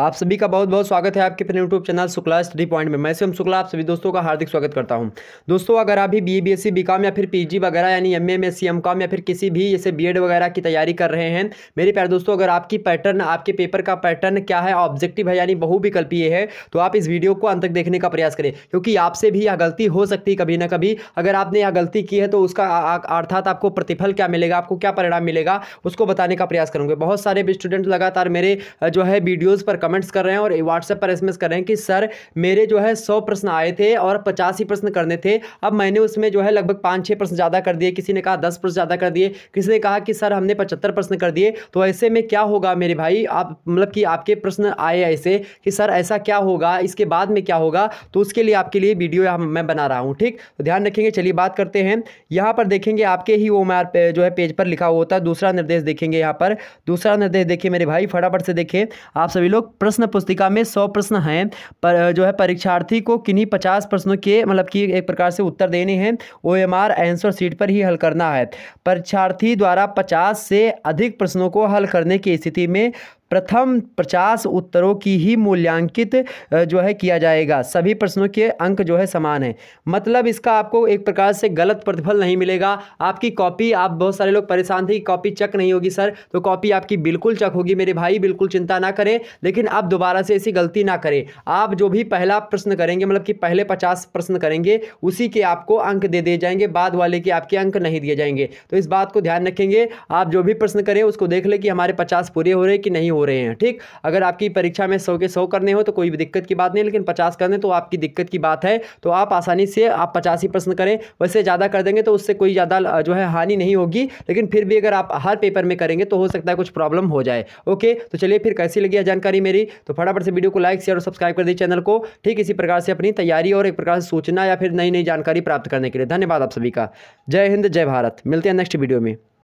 आप सभी का बहुत बहुत स्वागत है आपके अपने YouTube channel Shukla study point में मैं स्वयं शुक्ला आप सभी दोस्तों का हार्दिक स्वागत करता हूं दोस्तों अगर आप भी B B S C B com या फिर पीजी वगैरह यानी M M S C M com या फिर किसी भी जैसे बीएड वगैरह की तैयारी कर रहे हैं मेरे प्यार दोस्तों अगर आपकी पैटर्न आपके पेपर का पैटर्न क्या है ऑब्जेक्टिव है यानी बहुविकल्पीय है तो आप इस वीडियो को अंत तक देखने का प्रयास करें क्योंकि आपसे भी यह गलती हो सकती है कभी ना कभी अगर आपने यह गलती की है तो उसका अर्थात आपको प्रतिफल क्या मिलेगा आपको क्या परिणाम मिलेगा उसको बताने का प्रयास करूँगे बहुत सारे स्टूडेंट लगातार मेरे जो है वीडियोज़ पर कमेंट्स कर रहे हैं और व्हाट्सएप पर एस कर रहे हैं कि सर मेरे जो है सौ प्रश्न आए थे और पचास ही प्रश्न करने थे अब मैंने उसमें जो है लगभग पाँच छः प्रश्न ज़्यादा कर दिए किसी ने कहा दस प्रश्न ज़्यादा कर दिए किसी ने कहा कि सर हमने पचहत्तर प्रश्न कर दिए तो ऐसे में क्या होगा मेरे भाई आप मतलब कि आपके प्रश्न आए ऐसे कि सर ऐसा क्या होगा इसके बाद में क्या होगा तो उसके लिए आपके लिए वीडियो मैं बना रहा हूँ ठीक तो ध्यान रखेंगे चलिए बात करते हैं यहाँ पर देखेंगे आपके ही मैं जो है पेज पर लिखा हुआ होता है दूसरा निर्देश देखेंगे यहाँ पर दूसरा निर्देश देखिए मेरे भाई फटाफट से देखें आप सभी लोग प्रश्न पुस्तिका में सौ प्रश्न हैं पर जो है परीक्षार्थी को किन्हीं पचास प्रश्नों के मतलब कि एक प्रकार से उत्तर देने हैं O M R answer sheet पर ही हल करना है परीक्षार्थी द्वारा पचास से अधिक प्रश्नों को हल करने की स्थिति में प्रथम पचास उत्तरों की ही मूल्यांकित जो है किया जाएगा सभी प्रश्नों के अंक जो है समान है मतलब इसका आपको एक प्रकार से गलत प्रतिफल नहीं मिलेगा आपकी कॉपी आप बहुत सारे लोग परेशान थे कि कॉपी चेक नहीं होगी सर तो कॉपी आपकी बिल्कुल चेक होगी मेरे भाई बिल्कुल चिंता ना करें लेकिन आप दोबारा से ऐसी गलती ना करें आप जो भी पहला प्रश्न करेंगे मतलब कि पहले पचास प्रश्न करेंगे उसी के आपको अंक दे दिए जाएंगे बाद वाले के आपके अंक नहीं दिए जाएंगे तो इस बात को ध्यान रखेंगे आप जो भी प्रश्न करें उसको देख लें कि हमारे पचास पूरे हो रहे कि नहीं हो रहे हैं ठीक अगर आपकी परीक्षा में सौ के सौ करने हो तो कोई भी दिक्कत की बात नहीं लेकिन पचास करने तो आपकी दिक्कत की बात है तो आप आसानी से आप पचास ही प्रश्न करें वैसे ज़्यादा कर देंगे तो उससे कोई ज़्यादा जो है हानि नहीं होगी लेकिन फिर भी अगर आप हर पेपर में करेंगे तो हो सकता है कुछ प्रॉब्लम हो जाए ओके तो चलिए फिर कैसी लगी जानकारी मेरी तो फटाफट से वीडियो को लाइक शेयर और सब्सक्राइब कर दी चैनल को ठीक इसी प्रकार से अपनी तैयारी और एक प्रकार से सूचना या फिर नई नई जानकारी प्राप्त करने के लिए धन्यवाद आप सभी का जय हिंद जय भारत मिलते हैं नेक्स्ट वीडियो में